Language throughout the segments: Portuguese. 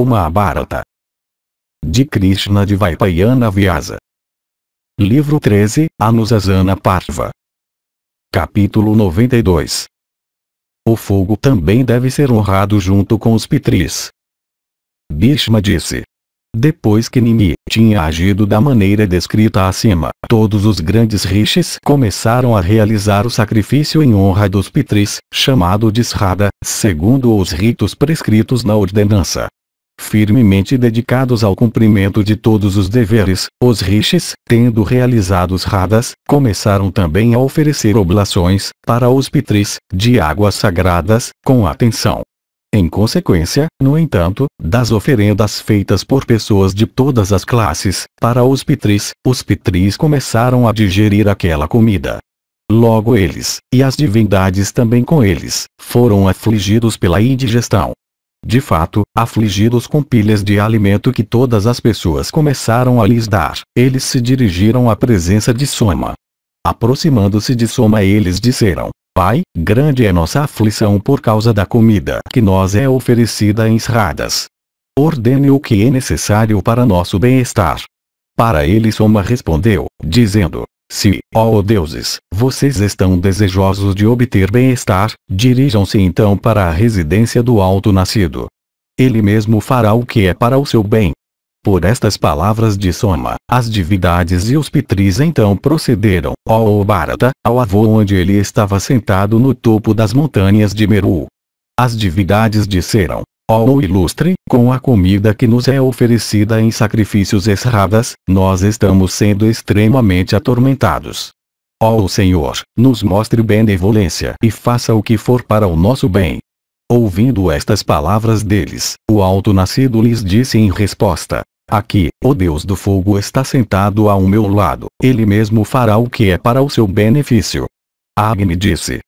O Mahabharata. De Krishna de Vaipayana Vyasa. Livro 13, Anusasana Parva. Capítulo 92. O fogo também deve ser honrado junto com os pitris. Bhishma disse. Depois que Nimi tinha agido da maneira descrita acima, todos os grandes rishis começaram a realizar o sacrifício em honra dos pitris, chamado de segundo os ritos prescritos na ordenança firmemente dedicados ao cumprimento de todos os deveres, os rishis, tendo realizado os radas, começaram também a oferecer oblações, para os pitris, de águas sagradas, com atenção. Em consequência, no entanto, das oferendas feitas por pessoas de todas as classes, para os pitris, os pitris começaram a digerir aquela comida. Logo eles, e as divindades também com eles, foram afligidos pela indigestão, de fato, afligidos com pilhas de alimento que todas as pessoas começaram a lhes dar, eles se dirigiram à presença de Soma. Aproximando-se de Soma eles disseram, Pai, grande é nossa aflição por causa da comida que nos é oferecida em Sradas. Ordene o que é necessário para nosso bem-estar. Para ele Soma respondeu, dizendo, se, ó oh deuses, vocês estão desejosos de obter bem-estar, dirijam-se então para a residência do alto nascido. Ele mesmo fará o que é para o seu bem. Por estas palavras de Soma, as divindades e os pitris então procederam, ó oh Bharata, ao avô onde ele estava sentado no topo das montanhas de Meru. As divindades disseram, Ó oh, ilustre, com a comida que nos é oferecida em sacrifícios erradas, nós estamos sendo extremamente atormentados. Ó oh, Senhor, nos mostre benevolência e faça o que for para o nosso bem. Ouvindo estas palavras deles, o alto nascido lhes disse em resposta: Aqui, o Deus do fogo está sentado ao meu lado, ele mesmo fará o que é para o seu benefício. Agni disse: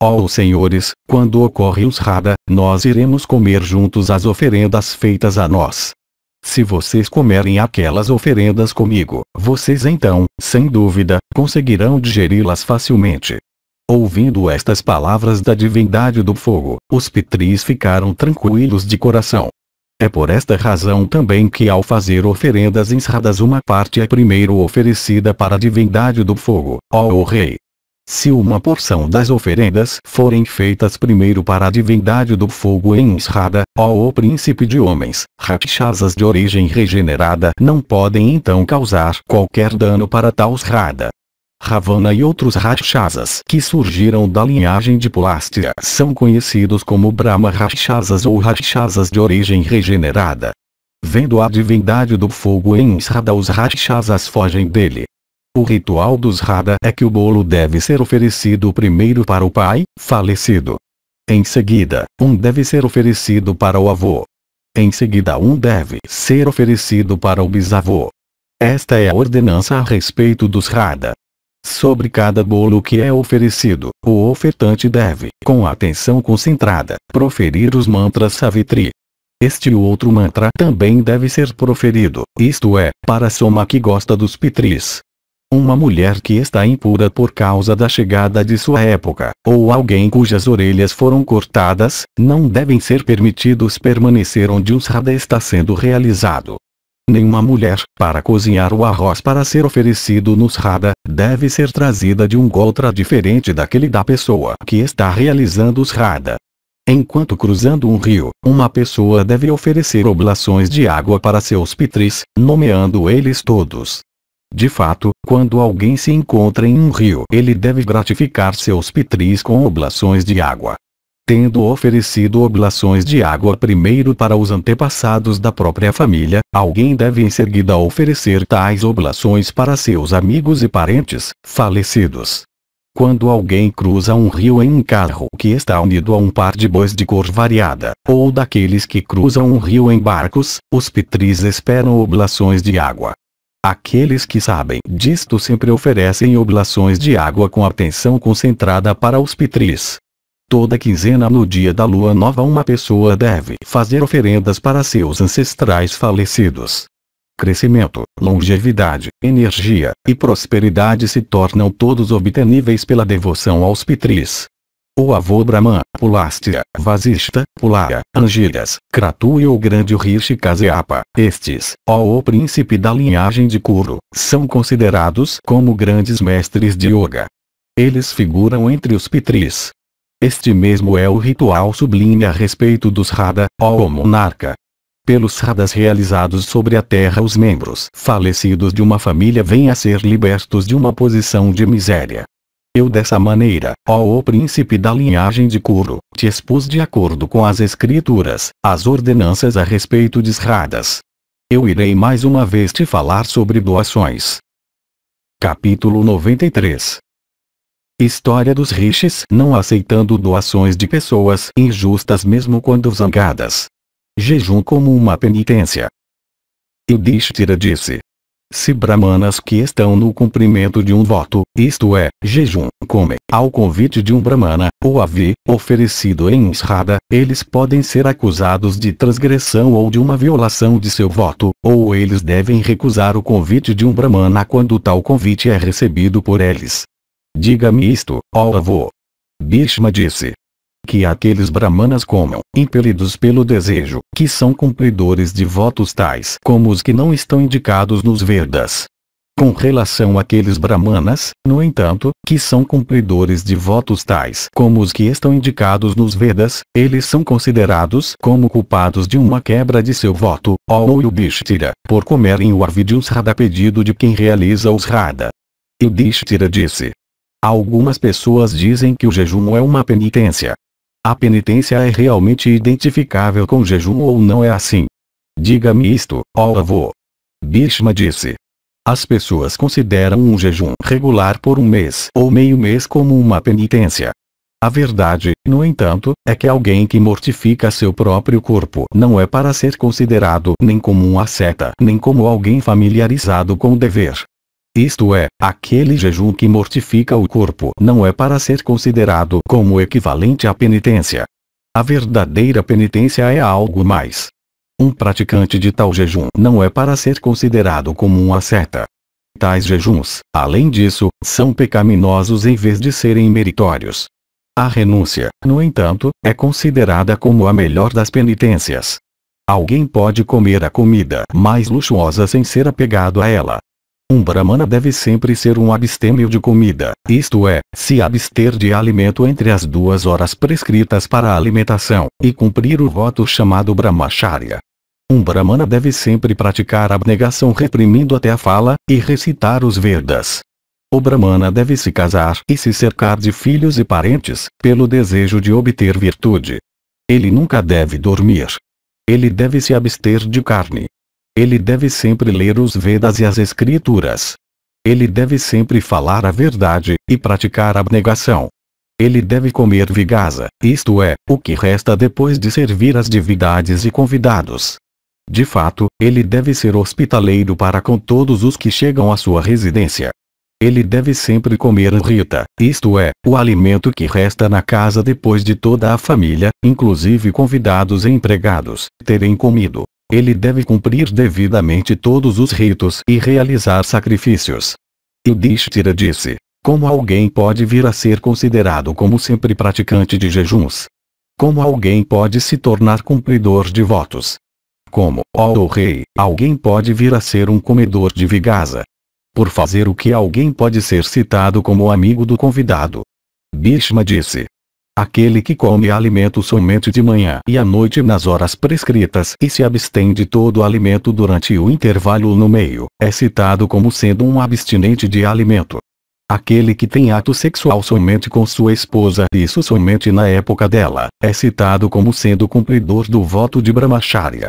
Ó oh, senhores, quando ocorre os Rada, nós iremos comer juntos as oferendas feitas a nós. Se vocês comerem aquelas oferendas comigo, vocês então, sem dúvida, conseguirão digeri-las facilmente. Ouvindo estas palavras da divindade do fogo, os pitris ficaram tranquilos de coração. É por esta razão também que ao fazer oferendas insradas, uma parte é primeiro oferecida para a divindade do fogo, ó rei, se uma porção das oferendas forem feitas primeiro para a divindade do fogo em Enshada, ó príncipe de homens, rakshasas de origem regenerada não podem então causar qualquer dano para tal Rada. Ravana e outros Rakshasas que surgiram da linhagem de Pulastya são conhecidos como Brahma Rakshasas ou Rakshasas de origem regenerada. Vendo a divindade do fogo em Enshada os Rakshasas fogem dele, o ritual dos rada é que o bolo deve ser oferecido primeiro para o pai, falecido. Em seguida, um deve ser oferecido para o avô. Em seguida um deve ser oferecido para o bisavô. Esta é a ordenança a respeito dos rada. Sobre cada bolo que é oferecido, o ofertante deve, com atenção concentrada, proferir os mantras Savitri. Este outro mantra também deve ser proferido, isto é, para a soma que gosta dos pitris. Uma mulher que está impura por causa da chegada de sua época, ou alguém cujas orelhas foram cortadas, não devem ser permitidos permanecer onde o srada está sendo realizado. Nenhuma mulher, para cozinhar o arroz para ser oferecido no srada, deve ser trazida de um goltra diferente daquele da pessoa que está realizando o srada. Enquanto cruzando um rio, uma pessoa deve oferecer oblações de água para seus pitris, nomeando eles todos. De fato, quando alguém se encontra em um rio ele deve gratificar seus pitris com oblações de água. Tendo oferecido oblações de água primeiro para os antepassados da própria família, alguém deve em seguida oferecer tais oblações para seus amigos e parentes, falecidos. Quando alguém cruza um rio em um carro que está unido a um par de bois de cor variada, ou daqueles que cruzam um rio em barcos, os pitris esperam oblações de água. Aqueles que sabem disto sempre oferecem oblações de água com atenção concentrada para os pitris. Toda quinzena no dia da lua nova uma pessoa deve fazer oferendas para seus ancestrais falecidos. Crescimento, longevidade, energia e prosperidade se tornam todos obteníveis pela devoção aos pitris o avô Brahman, Pulastya, Vasista, Pulara, Angiras, Kratu e o grande Rishi Kaseapa, Estes, ó o príncipe da linhagem de Kuru, são considerados como grandes mestres de yoga. Eles figuram entre os pitris. Este mesmo é o ritual sublime a respeito dos Radha, ó monarca. Pelos Radas realizados sobre a terra os membros falecidos de uma família vêm a ser libertos de uma posição de miséria. Eu dessa maneira, ó o príncipe da linhagem de Kuro, te expus de acordo com as escrituras, as ordenanças a respeito de Sradas. Eu irei mais uma vez te falar sobre doações. Capítulo 93 História dos rishis não aceitando doações de pessoas injustas mesmo quando zangadas. Jejum como uma penitência. Yudhishthira disse, se brahmanas que estão no cumprimento de um voto, isto é, jejum, comem ao convite de um brahmana, ou ave, oferecido em encerrada, eles podem ser acusados de transgressão ou de uma violação de seu voto, ou eles devem recusar o convite de um brahmana quando tal convite é recebido por eles. Diga-me isto, ó avô. Bhishma disse, que aqueles brahmanas comam, impelidos pelo desejo, que são cumpridores de votos tais como os que não estão indicados nos Vedas. Com relação àqueles brahmanas, no entanto, que são cumpridores de votos tais como os que estão indicados nos Vedas, eles são considerados como culpados de uma quebra de seu voto, ou Yudhishthira, por comerem o arvi pedido de quem realiza os srada. Yudhishthira disse. Algumas pessoas dizem que o jejum é uma penitência, a penitência é realmente identificável com jejum ou não é assim? Diga-me isto, ó avô. Bhishma disse. As pessoas consideram um jejum regular por um mês ou meio mês como uma penitência. A verdade, no entanto, é que alguém que mortifica seu próprio corpo não é para ser considerado nem como um asceta nem como alguém familiarizado com o dever, isto é, aquele jejum que mortifica o corpo não é para ser considerado como equivalente à penitência. A verdadeira penitência é algo mais. Um praticante de tal jejum não é para ser considerado como um asceta. Tais jejuns, além disso, são pecaminosos em vez de serem meritórios. A renúncia, no entanto, é considerada como a melhor das penitências. Alguém pode comer a comida mais luxuosa sem ser apegado a ela, um brahmana deve sempre ser um abstêmio de comida, isto é, se abster de alimento entre as duas horas prescritas para a alimentação, e cumprir o voto chamado brahmacharya. Um brahmana deve sempre praticar abnegação reprimindo até a fala, e recitar os Vedas. O brahmana deve se casar e se cercar de filhos e parentes, pelo desejo de obter virtude. Ele nunca deve dormir. Ele deve se abster de carne, ele deve sempre ler os Vedas e as Escrituras. Ele deve sempre falar a verdade, e praticar a abnegação. Ele deve comer vigasa, isto é, o que resta depois de servir as divindades e convidados. De fato, ele deve ser hospitaleiro para com todos os que chegam à sua residência. Ele deve sempre comer rita, isto é, o alimento que resta na casa depois de toda a família, inclusive convidados e empregados, terem comido. Ele deve cumprir devidamente todos os ritos e realizar sacrifícios. Yudhishthira disse, como alguém pode vir a ser considerado como sempre praticante de jejuns? Como alguém pode se tornar cumpridor de votos? Como, ó oh rei, alguém pode vir a ser um comedor de vigasa? Por fazer o que alguém pode ser citado como amigo do convidado. Bhishma disse, Aquele que come alimento somente de manhã e à noite nas horas prescritas e se abstém de todo alimento durante o intervalo no meio, é citado como sendo um abstinente de alimento. Aquele que tem ato sexual somente com sua esposa, isso somente na época dela, é citado como sendo cumpridor do voto de brahmacharya.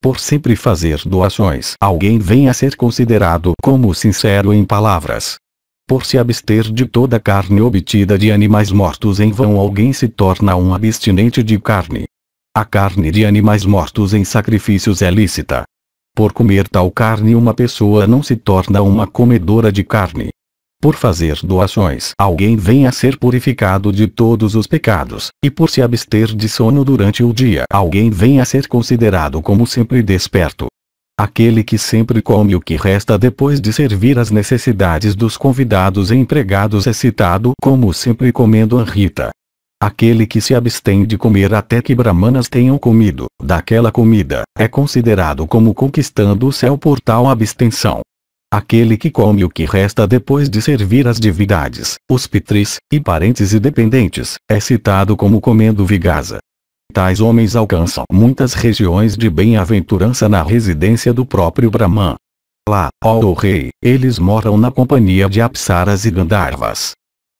Por sempre fazer doações, alguém vem a ser considerado como sincero em palavras, por se abster de toda carne obtida de animais mortos em vão alguém se torna um abstinente de carne. A carne de animais mortos em sacrifícios é lícita. Por comer tal carne uma pessoa não se torna uma comedora de carne. Por fazer doações alguém vem a ser purificado de todos os pecados, e por se abster de sono durante o dia alguém vem a ser considerado como sempre desperto. Aquele que sempre come o que resta depois de servir as necessidades dos convidados e empregados é citado como sempre comendo anrita. Aquele que se abstém de comer até que brahmanas tenham comido daquela comida, é considerado como conquistando o céu por tal abstenção. Aquele que come o que resta depois de servir as divindades, os pitris, e parentes e dependentes, é citado como comendo vigasa. Tais homens alcançam muitas regiões de bem-aventurança na residência do próprio Brahman. Lá, ó rei, eles moram na companhia de apsaras e gandharvas.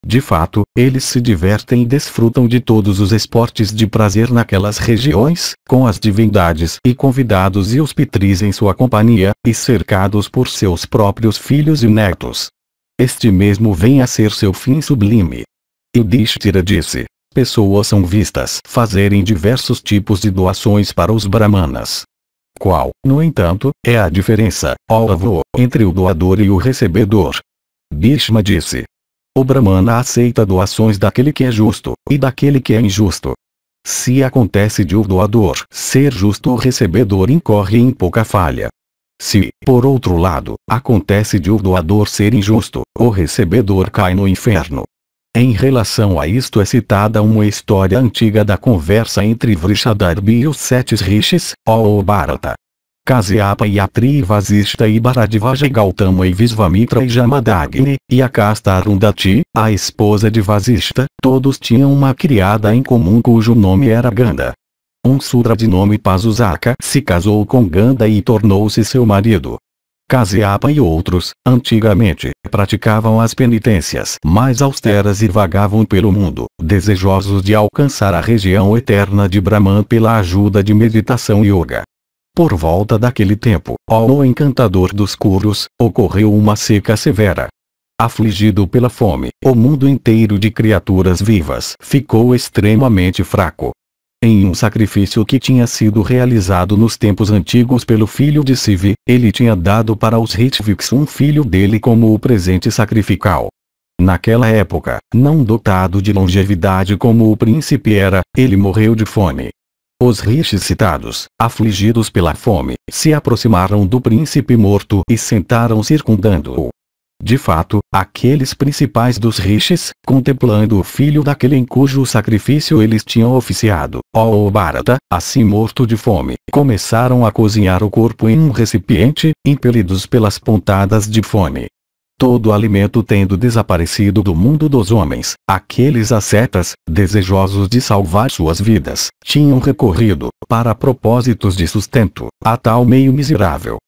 De fato, eles se divertem e desfrutam de todos os esportes de prazer naquelas regiões, com as divindades e convidados e os pitris em sua companhia, e cercados por seus próprios filhos e netos. Este mesmo vem a ser seu fim sublime. Yudhishthira disse, pessoas são vistas fazerem diversos tipos de doações para os brahmanas. Qual, no entanto, é a diferença, ó avô, entre o doador e o recebedor? Bhishma disse. O brahmana aceita doações daquele que é justo, e daquele que é injusto. Se acontece de o doador ser justo o recebedor incorre em pouca falha. Se, por outro lado, acontece de o doador ser injusto, o recebedor cai no inferno. Em relação a isto é citada uma história antiga da conversa entre Vrishadharbi e os sete rishis, ou Bharata. Kasyapa e Atri Vasista e Bharadivaja e Gautama e Visvamitra e Jamadagni, e a casta Arundhati, a esposa de Vasista, todos tinham uma criada em comum cujo nome era Ganda. Um sutra de nome Pazuzaka se casou com Ganda e tornou-se seu marido. Caseapa e outros, antigamente, praticavam as penitências mais austeras e vagavam pelo mundo, desejosos de alcançar a região eterna de Brahman pela ajuda de meditação yoga. Por volta daquele tempo, ao encantador dos curos, ocorreu uma seca severa. Afligido pela fome, o mundo inteiro de criaturas vivas ficou extremamente fraco, em um sacrifício que tinha sido realizado nos tempos antigos pelo filho de Sivi, ele tinha dado para os Hitviks um filho dele como o presente sacrificial. Naquela época, não dotado de longevidade como o príncipe era, ele morreu de fome. Os rishis citados, afligidos pela fome, se aproximaram do príncipe morto e sentaram circundando-o. De fato, aqueles principais dos rishis, contemplando o filho daquele em cujo sacrifício eles tinham oficiado, ó Bharata, assim morto de fome, começaram a cozinhar o corpo em um recipiente, impelidos pelas pontadas de fome. Todo alimento tendo desaparecido do mundo dos homens, aqueles ascetas, desejosos de salvar suas vidas, tinham recorrido, para propósitos de sustento, a tal meio miserável.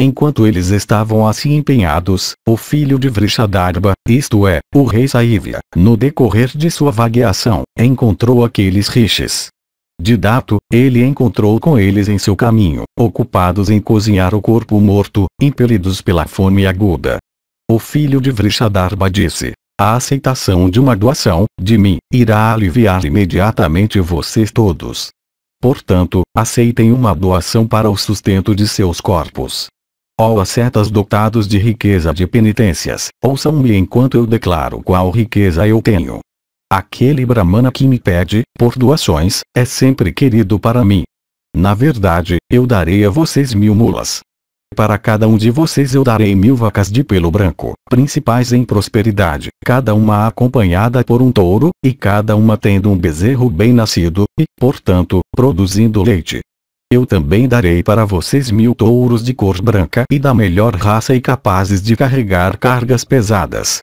Enquanto eles estavam assim empenhados, o filho de Vrishadharva, isto é, o rei Saivya, no decorrer de sua vagueação, encontrou aqueles rishis. De Dato, ele encontrou com eles em seu caminho, ocupados em cozinhar o corpo morto, impelidos pela fome aguda. O filho de Vrishadharva disse, a aceitação de uma doação, de mim, irá aliviar imediatamente vocês todos. Portanto, aceitem uma doação para o sustento de seus corpos. Ó ascetas dotados de riqueza de penitências, ouçam-me enquanto eu declaro qual riqueza eu tenho. Aquele brahmana que me pede, por doações, é sempre querido para mim. Na verdade, eu darei a vocês mil mulas. Para cada um de vocês eu darei mil vacas de pelo branco, principais em prosperidade, cada uma acompanhada por um touro, e cada uma tendo um bezerro bem nascido, e, portanto, produzindo leite. Eu também darei para vocês mil touros de cor branca e da melhor raça e capazes de carregar cargas pesadas.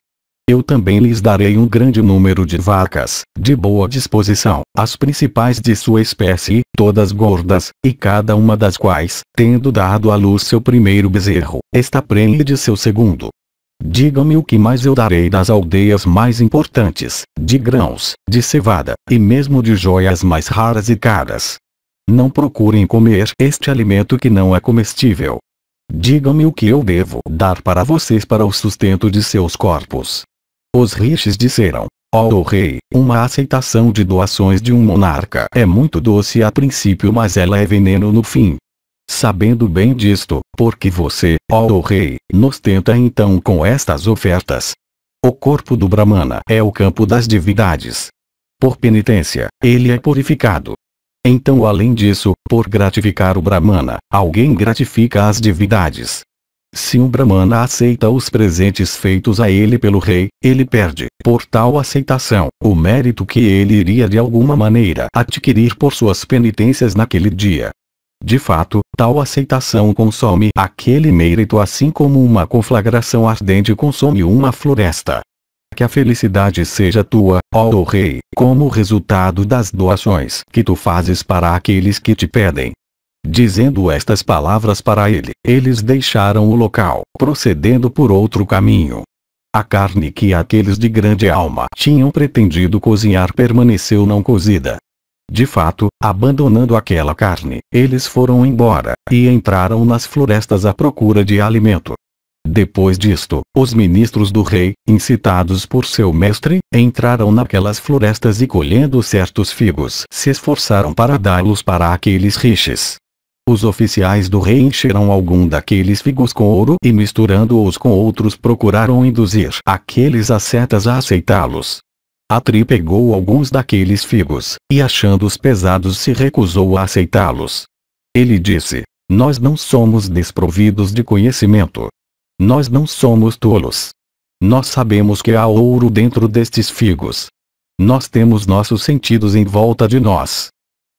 Eu também lhes darei um grande número de vacas, de boa disposição, as principais de sua espécie, todas gordas, e cada uma das quais, tendo dado à luz seu primeiro bezerro, está prenhe de seu segundo. diga me o que mais eu darei das aldeias mais importantes, de grãos, de cevada, e mesmo de joias mais raras e caras. Não procurem comer este alimento que não é comestível. Digam-me o que eu devo dar para vocês para o sustento de seus corpos. Os rishis disseram, ó oh, rei, uma aceitação de doações de um monarca é muito doce a princípio mas ela é veneno no fim. Sabendo bem disto, porque você, ó oh, rei, nos tenta então com estas ofertas. O corpo do Brahmana é o campo das divindades. Por penitência, ele é purificado. Então além disso, por gratificar o Brahmana, alguém gratifica as divindades. Se um Brahmana aceita os presentes feitos a ele pelo rei, ele perde, por tal aceitação, o mérito que ele iria de alguma maneira adquirir por suas penitências naquele dia. De fato, tal aceitação consome aquele mérito assim como uma conflagração ardente consome uma floresta que a felicidade seja tua, ó Rei, como resultado das doações que tu fazes para aqueles que te pedem. Dizendo estas palavras para ele, eles deixaram o local, procedendo por outro caminho. A carne que aqueles de grande alma tinham pretendido cozinhar permaneceu não cozida. De fato, abandonando aquela carne, eles foram embora, e entraram nas florestas à procura de alimento. Depois disto, os ministros do rei, incitados por seu mestre, entraram naquelas florestas e colhendo certos figos se esforçaram para dá-los para aqueles rixes. Os oficiais do rei encheram algum daqueles figos com ouro e misturando-os com outros procuraram induzir aqueles ascetas a aceitá-los. Atri pegou alguns daqueles figos, e achando-os pesados se recusou a aceitá-los. Ele disse, nós não somos desprovidos de conhecimento, nós não somos tolos. Nós sabemos que há ouro dentro destes figos. Nós temos nossos sentidos em volta de nós.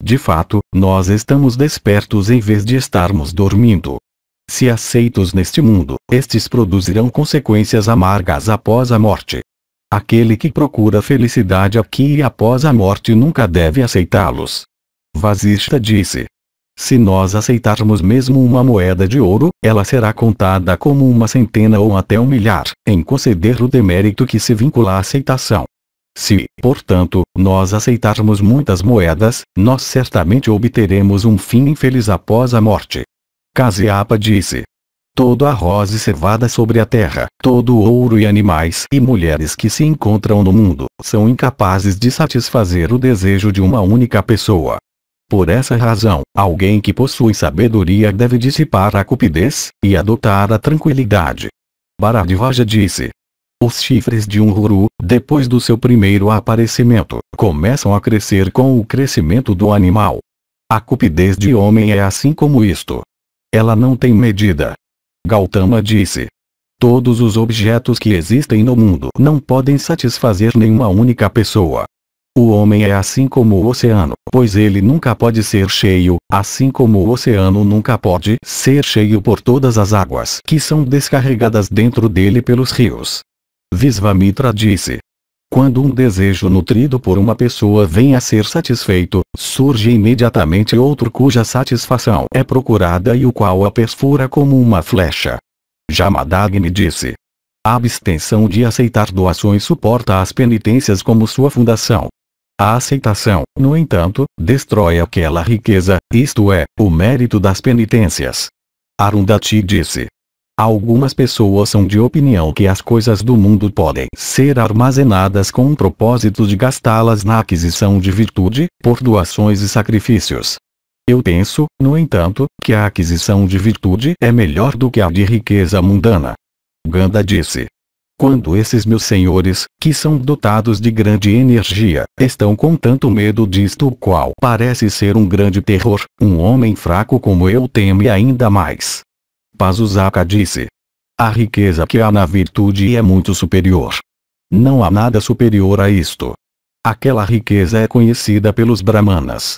De fato, nós estamos despertos em vez de estarmos dormindo. Se aceitos neste mundo, estes produzirão consequências amargas após a morte. Aquele que procura felicidade aqui e após a morte nunca deve aceitá-los. Vasista disse: se nós aceitarmos mesmo uma moeda de ouro, ela será contada como uma centena ou até um milhar, em conceder o demérito que se vincula à aceitação. Se, portanto, nós aceitarmos muitas moedas, nós certamente obteremos um fim infeliz após a morte. Caseapa disse. Todo arroz e cevada sobre a terra, todo ouro e animais e mulheres que se encontram no mundo, são incapazes de satisfazer o desejo de uma única pessoa. Por essa razão, alguém que possui sabedoria deve dissipar a cupidez, e adotar a tranquilidade. Bharadvaja disse. Os chifres de um ruru, depois do seu primeiro aparecimento, começam a crescer com o crescimento do animal. A cupidez de homem é assim como isto. Ela não tem medida. Gautama disse. Todos os objetos que existem no mundo não podem satisfazer nenhuma única pessoa. O homem é assim como o oceano, pois ele nunca pode ser cheio, assim como o oceano nunca pode ser cheio por todas as águas que são descarregadas dentro dele pelos rios. Visvamitra disse. Quando um desejo nutrido por uma pessoa vem a ser satisfeito, surge imediatamente outro cuja satisfação é procurada e o qual a perfura como uma flecha. Jamadagni disse. A abstenção de aceitar doações suporta as penitências como sua fundação. A aceitação, no entanto, destrói aquela riqueza, isto é, o mérito das penitências. Arundhati disse. Algumas pessoas são de opinião que as coisas do mundo podem ser armazenadas com o propósito de gastá-las na aquisição de virtude, por doações e sacrifícios. Eu penso, no entanto, que a aquisição de virtude é melhor do que a de riqueza mundana. Ganda disse. Quando esses meus senhores, que são dotados de grande energia, estão com tanto medo disto o qual parece ser um grande terror, um homem fraco como eu teme ainda mais. Pazuzaka disse. A riqueza que há na virtude é muito superior. Não há nada superior a isto. Aquela riqueza é conhecida pelos brahmanas.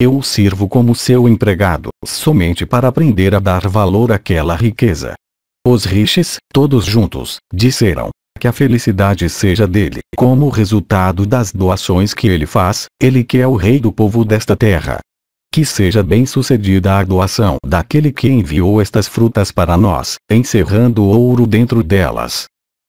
Eu o sirvo como seu empregado, somente para aprender a dar valor àquela riqueza, os riches, todos juntos, disseram, que a felicidade seja dele, como resultado das doações que ele faz, ele que é o rei do povo desta terra. Que seja bem sucedida a doação daquele que enviou estas frutas para nós, encerrando o ouro dentro delas.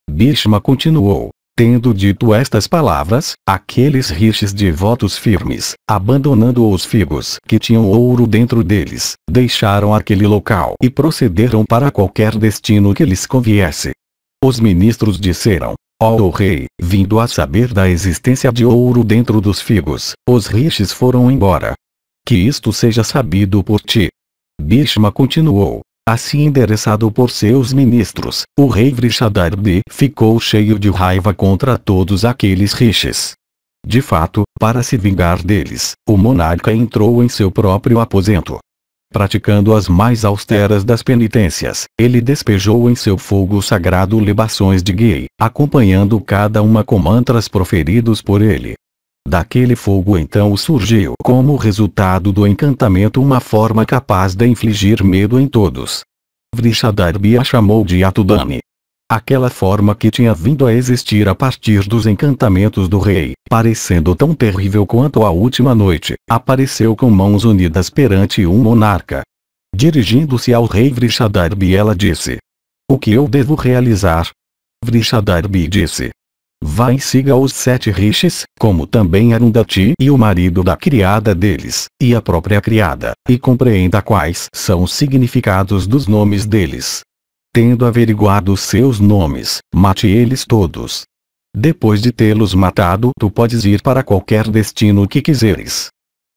Bhishma continuou, Tendo dito estas palavras, aqueles rixes devotos firmes, abandonando os figos que tinham ouro dentro deles, deixaram aquele local e procederam para qualquer destino que lhes conviesse. Os ministros disseram, Ó oh, rei, vindo a saber da existência de ouro dentro dos figos, os rixes foram embora. Que isto seja sabido por ti. Bhishma continuou, assim endereçado por seus ministros. O rei Vrishadharbi ficou cheio de raiva contra todos aqueles rishis. De fato, para se vingar deles, o monarca entrou em seu próprio aposento. Praticando as mais austeras das penitências, ele despejou em seu fogo sagrado libações de gay, acompanhando cada uma com mantras proferidos por ele, Daquele fogo então surgiu como resultado do encantamento uma forma capaz de infligir medo em todos. Vrishadarbhi a chamou de Atudani. Aquela forma que tinha vindo a existir a partir dos encantamentos do rei, parecendo tão terrível quanto a última noite, apareceu com mãos unidas perante um monarca. Dirigindo-se ao rei Vrishadarbhi ela disse. O que eu devo realizar? Vrishadarbhi disse. Vá e siga os sete rishis, como também Arundati e o marido da criada deles, e a própria criada, e compreenda quais são os significados dos nomes deles. Tendo averiguado seus nomes, mate eles todos. Depois de tê-los matado, tu podes ir para qualquer destino que quiseres.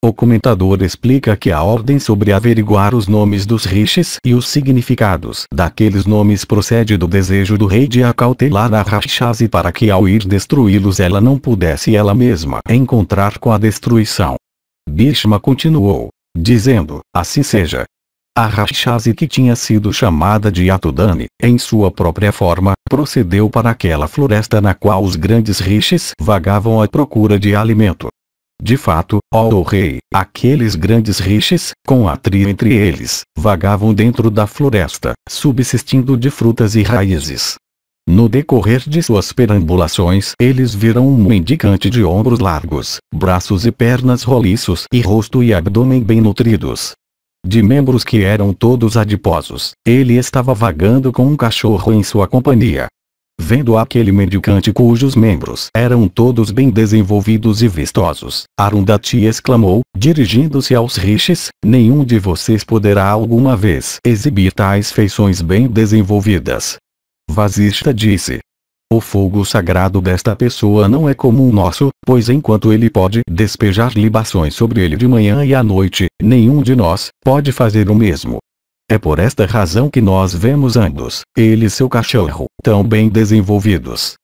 O comentador explica que a ordem sobre averiguar os nomes dos rishis e os significados daqueles nomes procede do desejo do rei de acautelar a Rakshasi para que ao ir destruí-los ela não pudesse ela mesma encontrar com a destruição. Bhishma continuou, dizendo, assim seja. A Rakshasi que tinha sido chamada de Atudani, em sua própria forma, procedeu para aquela floresta na qual os grandes rishis vagavam à procura de alimento. De fato, ó oh rei, aqueles grandes rixes, com a tria entre eles, vagavam dentro da floresta, subsistindo de frutas e raízes. No decorrer de suas perambulações, eles viram um mendicante de ombros largos, braços e pernas roliços e rosto e abdômen bem nutridos. De membros que eram todos adiposos, ele estava vagando com um cachorro em sua companhia, vendo aquele mendicante cujos membros eram todos bem desenvolvidos e vistosos, Arundhati exclamou, dirigindo-se aos rixes, nenhum de vocês poderá alguma vez exibir tais feições bem desenvolvidas. Vasista disse, o fogo sagrado desta pessoa não é como o nosso, pois enquanto ele pode despejar libações sobre ele de manhã e à noite, nenhum de nós pode fazer o mesmo. É por esta razão que nós vemos ambos, ele e seu cachorro, tão bem desenvolvidos.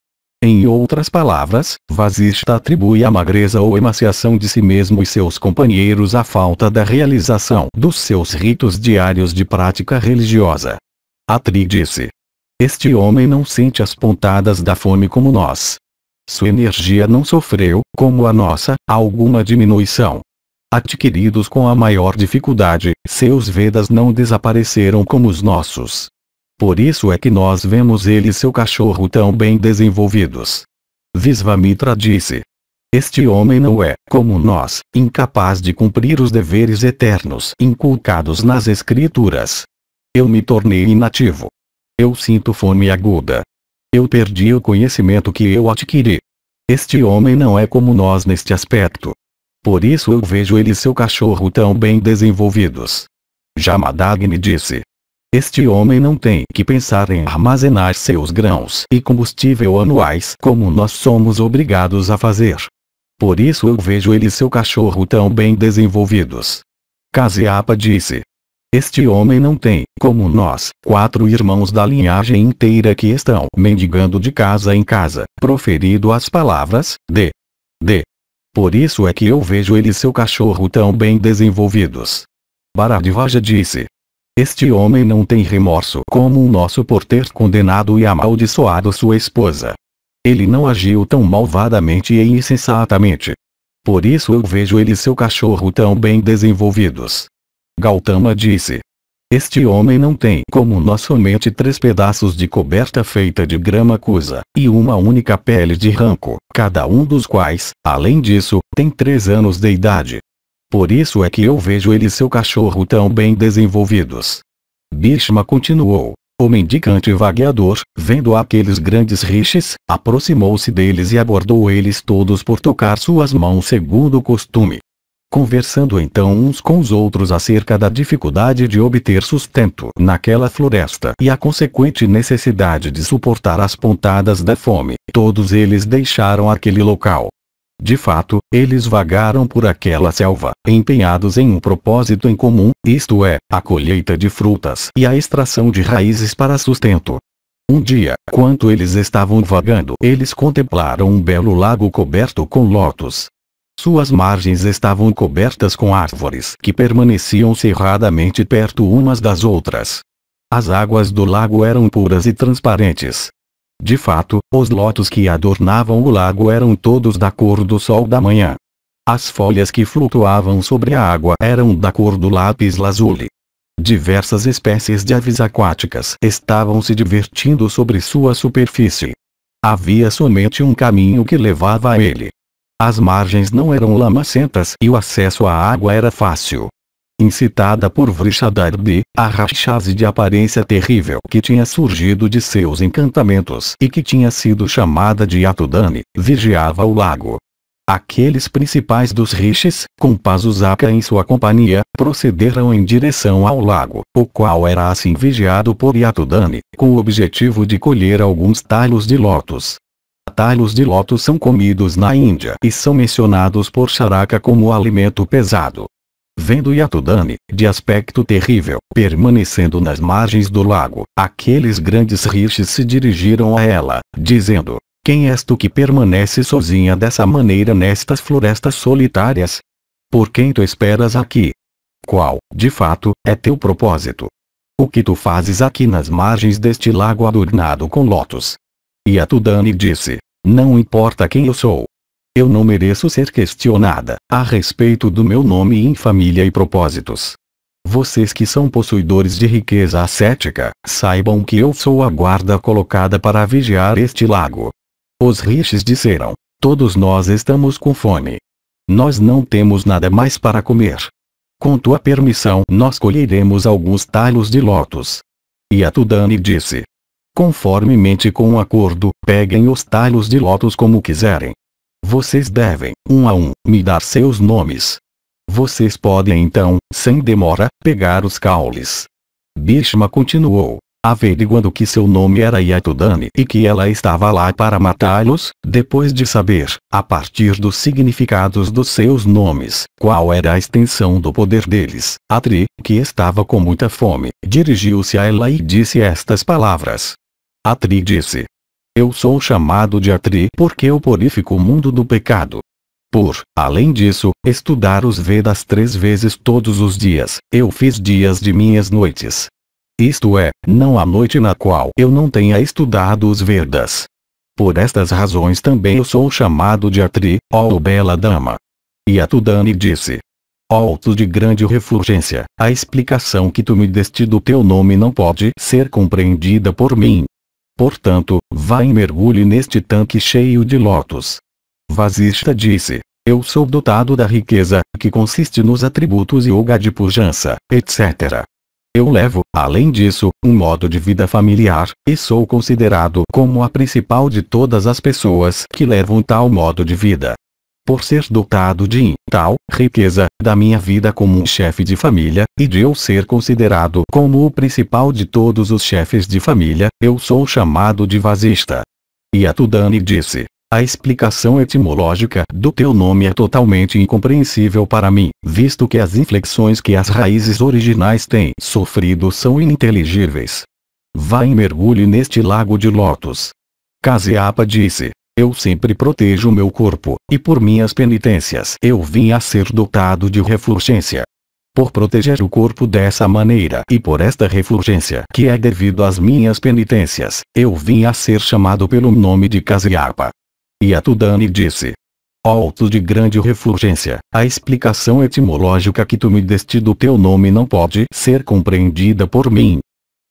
Em outras palavras, Vasista atribui a magreza ou emaciação de si mesmo e seus companheiros à falta da realização dos seus ritos diários de prática religiosa. Atri disse. Este homem não sente as pontadas da fome como nós. Sua energia não sofreu, como a nossa, alguma diminuição adquiridos com a maior dificuldade, seus Vedas não desapareceram como os nossos. Por isso é que nós vemos ele e seu cachorro tão bem desenvolvidos. Visvamitra disse. Este homem não é, como nós, incapaz de cumprir os deveres eternos inculcados nas escrituras. Eu me tornei inativo. Eu sinto fome aguda. Eu perdi o conhecimento que eu adquiri. Este homem não é como nós neste aspecto. Por isso eu vejo ele e seu cachorro tão bem desenvolvidos. Jamadag me disse. Este homem não tem que pensar em armazenar seus grãos e combustível anuais como nós somos obrigados a fazer. Por isso eu vejo ele e seu cachorro tão bem desenvolvidos. Kaziapa disse. Este homem não tem, como nós, quatro irmãos da linhagem inteira que estão mendigando de casa em casa, proferido as palavras, de, de, por isso é que eu vejo ele e seu cachorro tão bem desenvolvidos. Baradivaja disse. Este homem não tem remorso como o nosso por ter condenado e amaldiçoado sua esposa. Ele não agiu tão malvadamente e insensatamente. Por isso eu vejo ele e seu cachorro tão bem desenvolvidos. Gautama disse. Este homem não tem como nós somente três pedaços de coberta feita de grama cusa, e uma única pele de ranco, cada um dos quais, além disso, tem três anos de idade. Por isso é que eu vejo ele e seu cachorro tão bem desenvolvidos. Bishma continuou. O mendicante vagueador, vendo aqueles grandes riches, aproximou-se deles e abordou eles todos por tocar suas mãos segundo o costume conversando então uns com os outros acerca da dificuldade de obter sustento naquela floresta e a consequente necessidade de suportar as pontadas da fome. Todos eles deixaram aquele local. De fato, eles vagaram por aquela selva, empenhados em um propósito em comum, isto é, a colheita de frutas e a extração de raízes para sustento. Um dia, quando eles estavam vagando, eles contemplaram um belo lago coberto com lotos, suas margens estavam cobertas com árvores que permaneciam cerradamente perto umas das outras. As águas do lago eram puras e transparentes. De fato, os lotos que adornavam o lago eram todos da cor do sol da manhã. As folhas que flutuavam sobre a água eram da cor do lápis lazuli. Diversas espécies de aves aquáticas estavam se divertindo sobre sua superfície. Havia somente um caminho que levava a ele. As margens não eram lamacentas e o acesso à água era fácil. Incitada por Vrishadardi, a Rakshasi de aparência terrível que tinha surgido de seus encantamentos e que tinha sido chamada de Atudani, vigiava o lago. Aqueles principais dos rishis, com Pazuzaka em sua companhia, procederam em direção ao lago, o qual era assim vigiado por Yatudani, com o objetivo de colher alguns talos de lótus, Talos de lótus são comidos na Índia e são mencionados por Charaka como alimento pesado. Vendo Yatudani, de aspecto terrível, permanecendo nas margens do lago, aqueles grandes rixes se dirigiram a ela, dizendo, Quem és tu que permanece sozinha dessa maneira nestas florestas solitárias? Por quem tu esperas aqui? Qual, de fato, é teu propósito? O que tu fazes aqui nas margens deste lago adornado com lótus? Yatudani disse, não importa quem eu sou. Eu não mereço ser questionada a respeito do meu nome em família e propósitos. Vocês que são possuidores de riqueza ascética, saibam que eu sou a guarda colocada para vigiar este lago. Os rixes disseram, todos nós estamos com fome. Nós não temos nada mais para comer. Com tua permissão nós colheremos alguns talos de lótus. E a Tudani disse, conformemente com o acordo, peguem os talhos de lótus como quiserem. Vocês devem, um a um, me dar seus nomes. Vocês podem então, sem demora, pegar os caules. Bishma continuou, averiguando que seu nome era Yatudani e que ela estava lá para matá-los, depois de saber, a partir dos significados dos seus nomes, qual era a extensão do poder deles, Atri, que estava com muita fome, dirigiu-se a ela e disse estas palavras. Atri disse. Eu sou chamado de Atri porque eu purifico o mundo do pecado. Por, além disso, estudar os Vedas três vezes todos os dias, eu fiz dias de minhas noites. Isto é, não há noite na qual eu não tenha estudado os Vedas. Por estas razões também eu sou chamado de Atri, ó oh bela dama. E Atudani disse. Alto de grande refulgência, a explicação que tu me deste do teu nome não pode ser compreendida por mim. Portanto, vá e mergulhe neste tanque cheio de lotos. Vasista disse, eu sou dotado da riqueza, que consiste nos atributos yoga de pujança, etc. Eu levo, além disso, um modo de vida familiar, e sou considerado como a principal de todas as pessoas que levam tal modo de vida por ser dotado de tal riqueza da minha vida como um chefe de família, e de eu ser considerado como o principal de todos os chefes de família, eu sou chamado de vazista. E Atudani disse, a explicação etimológica do teu nome é totalmente incompreensível para mim, visto que as inflexões que as raízes originais têm sofrido são ininteligíveis. Vá e mergulhe neste lago de lótus. Caseapa disse, eu sempre protejo o meu corpo, e por minhas penitências eu vim a ser dotado de refulgência. Por proteger o corpo dessa maneira e por esta refulgência que é devido às minhas penitências, eu vim a ser chamado pelo nome de Kasiapa. E Atudani disse. Alto de grande refulgência, a explicação etimológica que tu me deste do teu nome não pode ser compreendida por mim.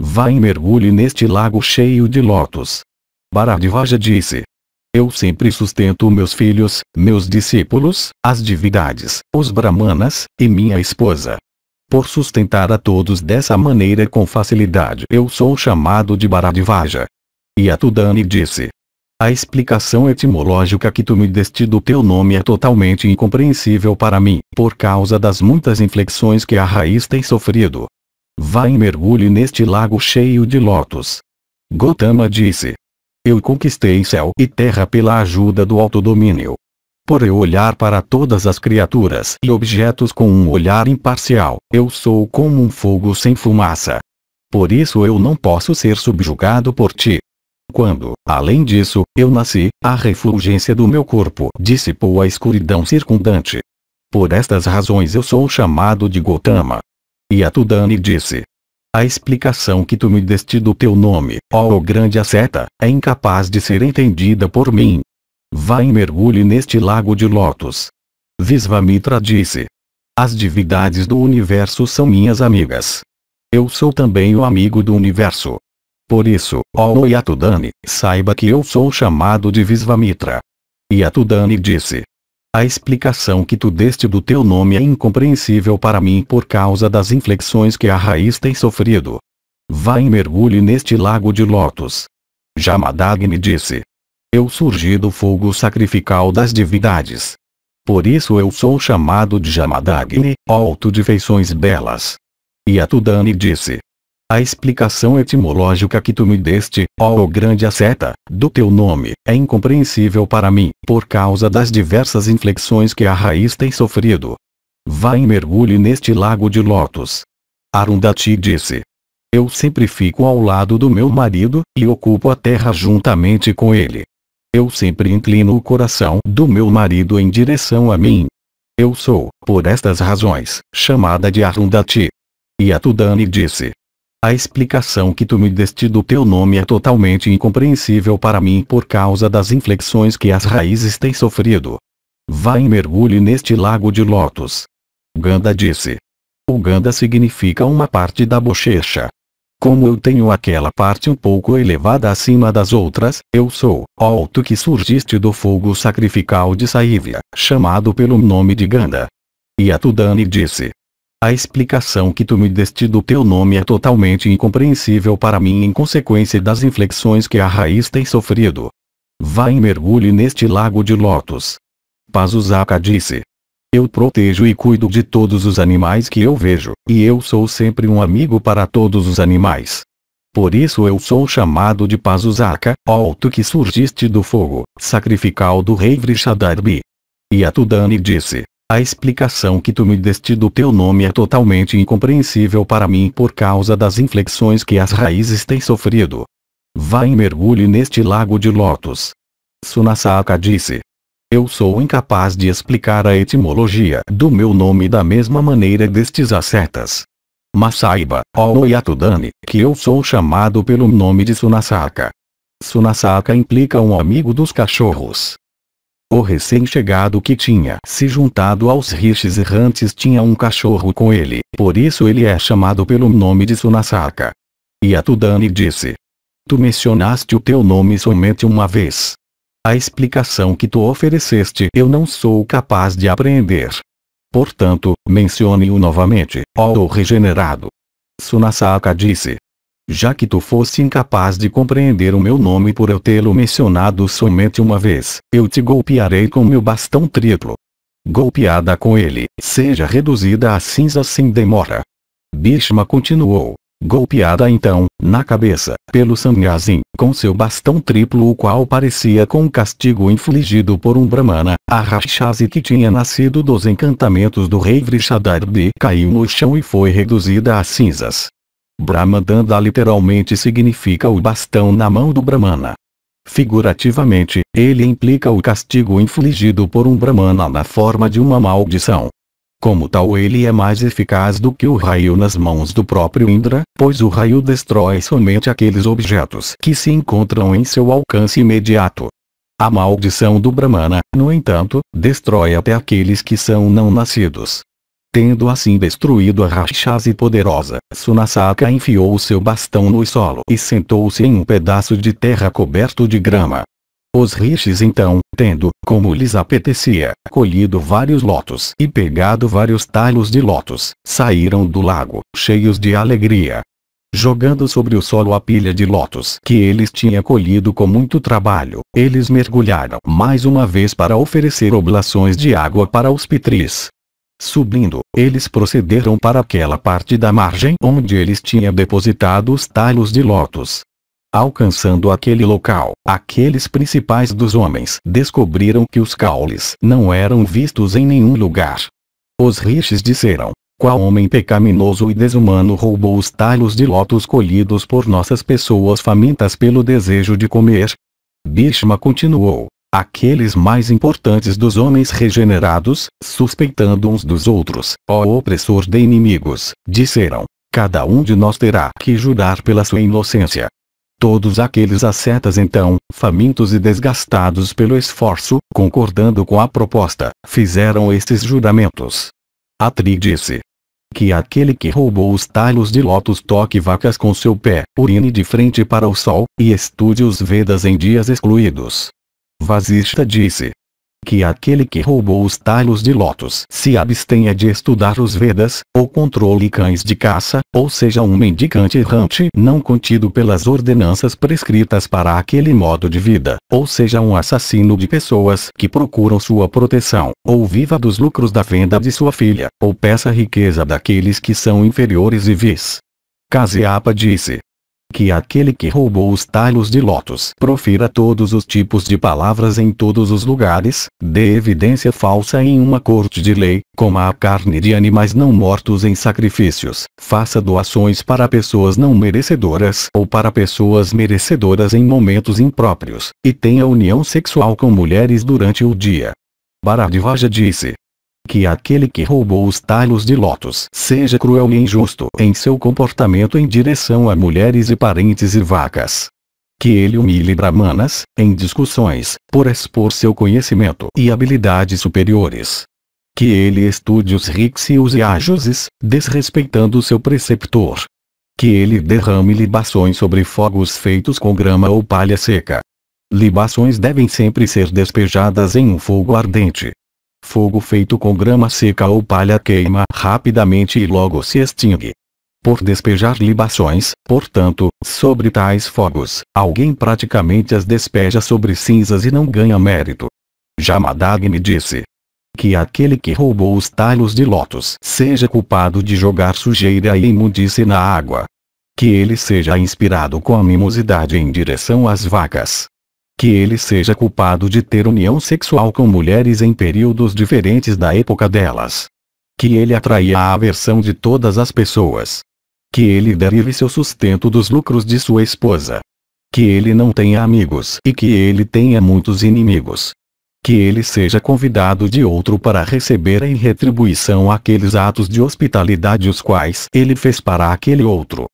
Vá e mergulhe neste lago cheio de lótus. Baradivaja disse eu sempre sustento meus filhos, meus discípulos, as divindades, os brahmanas, e minha esposa. Por sustentar a todos dessa maneira com facilidade eu sou chamado de Baradivaja. Atudani disse. A explicação etimológica que tu me deste do teu nome é totalmente incompreensível para mim, por causa das muitas inflexões que a raiz tem sofrido. Vá e mergulhe neste lago cheio de lótus. Gotama disse eu conquistei céu e terra pela ajuda do autodomínio. Por eu olhar para todas as criaturas e objetos com um olhar imparcial, eu sou como um fogo sem fumaça. Por isso eu não posso ser subjugado por ti. Quando, além disso, eu nasci, a refulgência do meu corpo dissipou a escuridão circundante. Por estas razões eu sou chamado de Gotama. E Atudani disse, a explicação que tu me deste do teu nome, ó oh grande asceta, é incapaz de ser entendida por mim. Vá e mergulhe neste lago de lótus. Visvamitra disse. As divindades do universo são minhas amigas. Eu sou também o amigo do universo. Por isso, ó oh Yatudani, saiba que eu sou chamado de Visvamitra. Yatudani disse, a explicação que tu deste do teu nome é incompreensível para mim por causa das inflexões que a raiz tem sofrido. Vá e mergulhe neste lago de lotos. Jamadag me disse. Eu surgi do fogo sacrificial das divindades. Por isso eu sou chamado de Jamadagni, alto de feições belas. E a Tudani disse. A explicação etimológica que tu me deste, ó grande asceta, do teu nome, é incompreensível para mim, por causa das diversas inflexões que a raiz tem sofrido. Vá e mergulhe neste lago de lótus. Arundhati disse. Eu sempre fico ao lado do meu marido, e ocupo a terra juntamente com ele. Eu sempre inclino o coração do meu marido em direção a mim. Eu sou, por estas razões, chamada de Arundhati. E Atudani disse, a explicação que tu me deste do teu nome é totalmente incompreensível para mim por causa das inflexões que as raízes têm sofrido. Vá e mergulhe neste lago de lótus. Ganda disse. O ganda significa uma parte da bochecha. Como eu tenho aquela parte um pouco elevada acima das outras, eu sou, ó tu que surgiste do fogo sacrificial de Saívia, chamado pelo nome de Ganda. E a Tudani disse. A explicação que tu me deste do teu nome é totalmente incompreensível para mim em consequência das inflexões que a raiz tem sofrido. Vá e mergulhe neste lago de lótus. Pazuzaka disse. Eu protejo e cuido de todos os animais que eu vejo, e eu sou sempre um amigo para todos os animais. Por isso eu sou chamado de Pazuzaka, ó tu que surgiste do fogo, sacrificial do rei Vrishadarbi. E Atudani disse. A explicação que tu me deste do teu nome é totalmente incompreensível para mim por causa das inflexões que as raízes têm sofrido. Vá e mergulhe neste lago de lótus. Sunasaka disse. Eu sou incapaz de explicar a etimologia do meu nome da mesma maneira destes ascetas. Mas saiba, ó que eu sou chamado pelo nome de Sunasaka. Sunasaka implica um amigo dos cachorros. O recém-chegado que tinha se juntado aos rixes errantes tinha um cachorro com ele, por isso ele é chamado pelo nome de Sunasaka. E Atudani disse. Tu mencionaste o teu nome somente uma vez. A explicação que tu ofereceste eu não sou capaz de apreender. Portanto, mencione-o novamente, ó regenerado. Sunasaka disse, já que tu fosse incapaz de compreender o meu nome por eu tê-lo mencionado somente uma vez, eu te golpearei com meu bastão triplo. Golpeada com ele, seja reduzida a cinzas sem demora. Bishma continuou, golpeada então, na cabeça, pelo Sannyazin, com seu bastão triplo o qual parecia com um castigo infligido por um brahmana, a Rakshasi que tinha nascido dos encantamentos do rei Vrishadarbhi caiu no chão e foi reduzida a cinzas. Danda literalmente significa o bastão na mão do Brahmana. Figurativamente, ele implica o castigo infligido por um Brahmana na forma de uma maldição. Como tal ele é mais eficaz do que o raio nas mãos do próprio Indra, pois o raio destrói somente aqueles objetos que se encontram em seu alcance imediato. A maldição do Brahmana, no entanto, destrói até aqueles que são não nascidos, Tendo assim destruído a Rakshasa e poderosa, Sunasaka enfiou seu bastão no solo e sentou-se em um pedaço de terra coberto de grama. Os rishis então, tendo, como lhes apetecia, colhido vários lotos e pegado vários talos de lotos, saíram do lago, cheios de alegria. Jogando sobre o solo a pilha de lotos que eles tinham colhido com muito trabalho, eles mergulharam mais uma vez para oferecer oblações de água para os pitris. Subindo, eles procederam para aquela parte da margem onde eles tinham depositado os talos de lótus. Alcançando aquele local, aqueles principais dos homens descobriram que os caules não eram vistos em nenhum lugar. Os rixes disseram, qual homem pecaminoso e desumano roubou os talos de lótus colhidos por nossas pessoas famintas pelo desejo de comer? Bishma continuou, aqueles mais importantes dos homens regenerados, suspeitando uns dos outros, ó opressor de inimigos, disseram, cada um de nós terá que jurar pela sua inocência. Todos aqueles ascetas então, famintos e desgastados pelo esforço, concordando com a proposta, fizeram estes juramentos. Atri disse, que aquele que roubou os talos de lótus toque vacas com seu pé, urine de frente para o sol, e estude os Vedas em dias excluídos. Vasista disse que aquele que roubou os talhos de lótus se abstenha de estudar os Vedas, ou controle cães de caça, ou seja um mendicante errante não contido pelas ordenanças prescritas para aquele modo de vida, ou seja um assassino de pessoas que procuram sua proteção, ou viva dos lucros da venda de sua filha, ou peça riqueza daqueles que são inferiores e vis. Caseapa disse que aquele que roubou os talos de lótus profira todos os tipos de palavras em todos os lugares, dê evidência falsa em uma corte de lei, coma a carne de animais não mortos em sacrifícios, faça doações para pessoas não merecedoras ou para pessoas merecedoras em momentos impróprios, e tenha união sexual com mulheres durante o dia. Baradivaja disse, que aquele que roubou os talos de lótus seja cruel e injusto em seu comportamento em direção a mulheres e parentes e vacas. Que ele humilhe brahmanas, em discussões, por expor seu conhecimento e habilidades superiores. Que ele estude os rics e os iajuses, desrespeitando seu preceptor. Que ele derrame libações sobre fogos feitos com grama ou palha seca. Libações devem sempre ser despejadas em um fogo ardente, Fogo feito com grama seca ou palha queima rapidamente e logo se extingue. Por despejar libações, portanto, sobre tais fogos, alguém praticamente as despeja sobre cinzas e não ganha mérito. Jamadagni disse. Que aquele que roubou os talos de lótus seja culpado de jogar sujeira e imundice na água. Que ele seja inspirado com animosidade em direção às vacas, que ele seja culpado de ter união sexual com mulheres em períodos diferentes da época delas. Que ele atraia a aversão de todas as pessoas. Que ele derive seu sustento dos lucros de sua esposa. Que ele não tenha amigos e que ele tenha muitos inimigos. Que ele seja convidado de outro para receber em retribuição aqueles atos de hospitalidade os quais ele fez para aquele outro.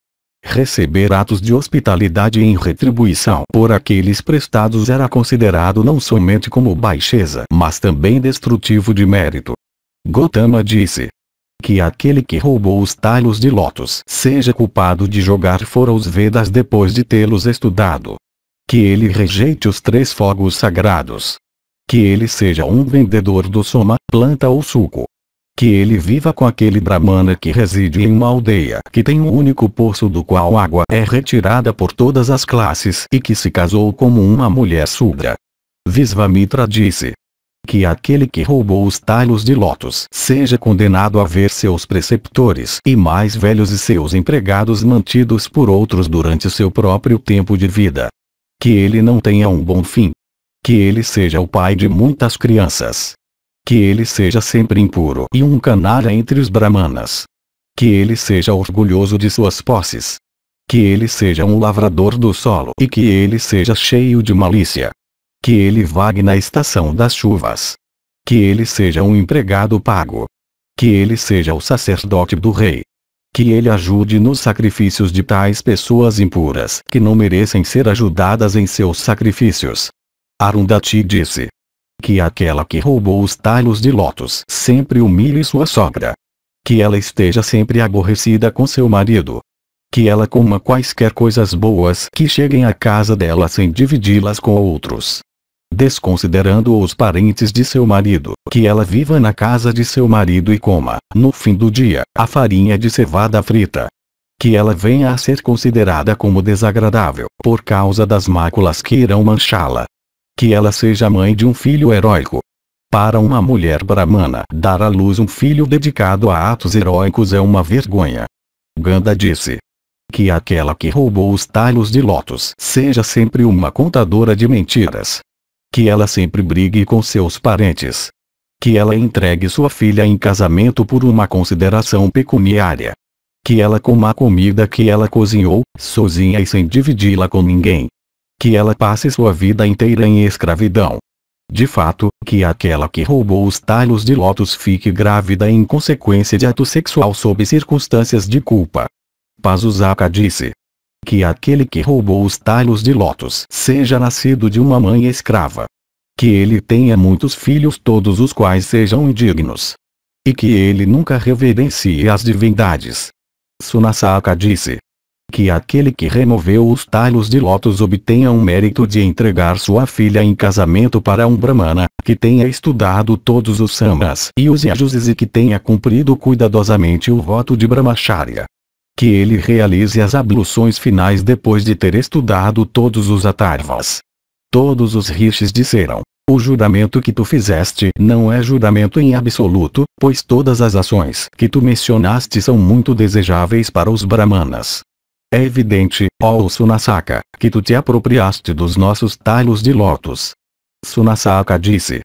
Receber atos de hospitalidade em retribuição por aqueles prestados era considerado não somente como baixeza, mas também destrutivo de mérito. Gotama disse, que aquele que roubou os talhos de lótus seja culpado de jogar fora os Vedas depois de tê-los estudado. Que ele rejeite os três fogos sagrados. Que ele seja um vendedor do soma, planta ou suco que ele viva com aquele Brahmana que reside em uma aldeia que tem um único poço do qual água é retirada por todas as classes e que se casou como uma mulher sudra. Visvamitra disse. Que aquele que roubou os talos de lótus seja condenado a ver seus preceptores e mais velhos e seus empregados mantidos por outros durante seu próprio tempo de vida. Que ele não tenha um bom fim. Que ele seja o pai de muitas crianças que ele seja sempre impuro e um canalha entre os brahmanas. Que ele seja orgulhoso de suas posses. Que ele seja um lavrador do solo e que ele seja cheio de malícia. Que ele vague na estação das chuvas. Que ele seja um empregado pago. Que ele seja o sacerdote do rei. Que ele ajude nos sacrifícios de tais pessoas impuras que não merecem ser ajudadas em seus sacrifícios. Arundhati disse: que aquela que roubou os talos de lótus sempre humilhe sua sogra. Que ela esteja sempre aborrecida com seu marido. Que ela coma quaisquer coisas boas que cheguem à casa dela sem dividi-las com outros. Desconsiderando os parentes de seu marido, que ela viva na casa de seu marido e coma, no fim do dia, a farinha de cevada frita, que ela venha a ser considerada como desagradável, por causa das máculas que irão manchá-la que ela seja mãe de um filho heróico. Para uma mulher brahmana, dar à luz um filho dedicado a atos heróicos é uma vergonha. Ganda disse. Que aquela que roubou os talhos de lótus seja sempre uma contadora de mentiras. Que ela sempre brigue com seus parentes. Que ela entregue sua filha em casamento por uma consideração pecuniária. Que ela coma a comida que ela cozinhou, sozinha e sem dividi-la com ninguém que ela passe sua vida inteira em escravidão. De fato, que aquela que roubou os talos de lótus fique grávida em consequência de ato sexual sob circunstâncias de culpa. Pazuzaka disse. Que aquele que roubou os talos de lótus seja nascido de uma mãe escrava. Que ele tenha muitos filhos todos os quais sejam indignos. E que ele nunca reverencie as divindades. Sunasaka disse que aquele que removeu os talhos de lótus obtenha o mérito de entregar sua filha em casamento para um brahmana, que tenha estudado todos os samas e os yajuses e que tenha cumprido cuidadosamente o voto de brahmacharya. Que ele realize as abluções finais depois de ter estudado todos os atarvas. Todos os rishis disseram, o juramento que tu fizeste não é juramento em absoluto, pois todas as ações que tu mencionaste são muito desejáveis para os brahmanas. É evidente, ó Sunasaka, que tu te apropriaste dos nossos talos de lótus. Sunasaka disse.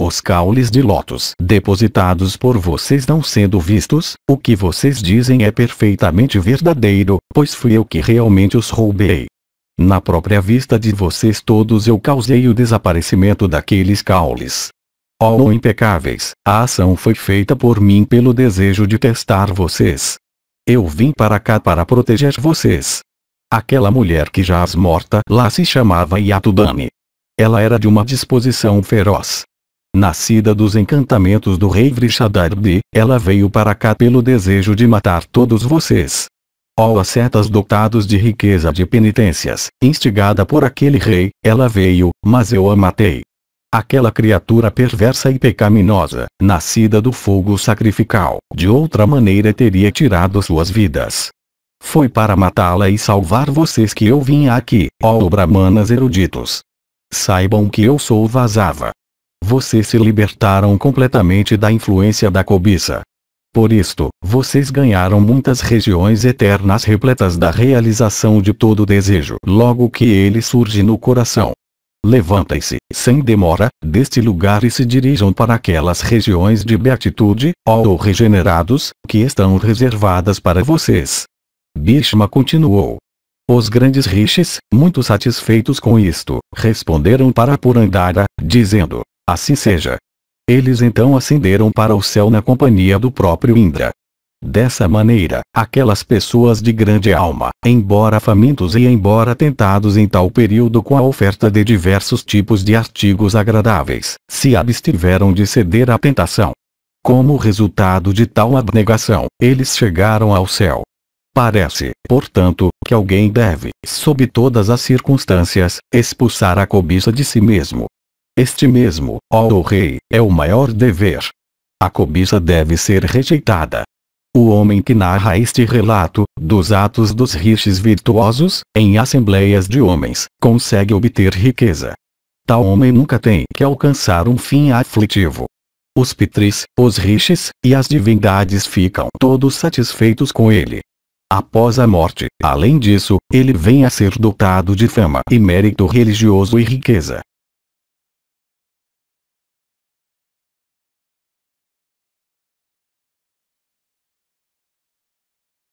Os caules de lótus depositados por vocês não sendo vistos, o que vocês dizem é perfeitamente verdadeiro, pois fui eu que realmente os roubei. Na própria vista de vocês todos eu causei o desaparecimento daqueles caules. Oh impecáveis, a ação foi feita por mim pelo desejo de testar vocês, eu vim para cá para proteger vocês. Aquela mulher que jaz morta lá se chamava Yatudani. Ela era de uma disposição feroz. Nascida dos encantamentos do rei Vrishadardi, ela veio para cá pelo desejo de matar todos vocês. Ó ascetas dotados de riqueza de penitências, instigada por aquele rei, ela veio, mas eu a matei aquela criatura perversa e pecaminosa, nascida do fogo sacrificial, de outra maneira teria tirado suas vidas. Foi para matá-la e salvar vocês que eu vim aqui, ó brahmanas eruditos. Saibam que eu sou Vazava. Vocês se libertaram completamente da influência da cobiça. Por isto, vocês ganharam muitas regiões eternas repletas da realização de todo desejo logo que ele surge no coração. Levantem-se, sem demora, deste lugar e se dirijam para aquelas regiões de beatitude, ou regenerados, que estão reservadas para vocês. Bhishma continuou. Os grandes rishis, muito satisfeitos com isto, responderam para Purandara, dizendo, assim seja. Eles então ascenderam para o céu na companhia do próprio Indra. Dessa maneira, aquelas pessoas de grande alma, embora famintos e embora tentados em tal período com a oferta de diversos tipos de artigos agradáveis, se abstiveram de ceder à tentação. Como resultado de tal abnegação, eles chegaram ao céu. Parece, portanto, que alguém deve, sob todas as circunstâncias, expulsar a cobiça de si mesmo. Este mesmo, ó rei, é o maior dever. A cobiça deve ser rejeitada, o homem que narra este relato, dos atos dos rishis virtuosos, em assembleias de homens, consegue obter riqueza. Tal homem nunca tem que alcançar um fim aflitivo. Os pitris, os rishis, e as divindades ficam todos satisfeitos com ele. Após a morte, além disso, ele vem a ser dotado de fama e mérito religioso e riqueza.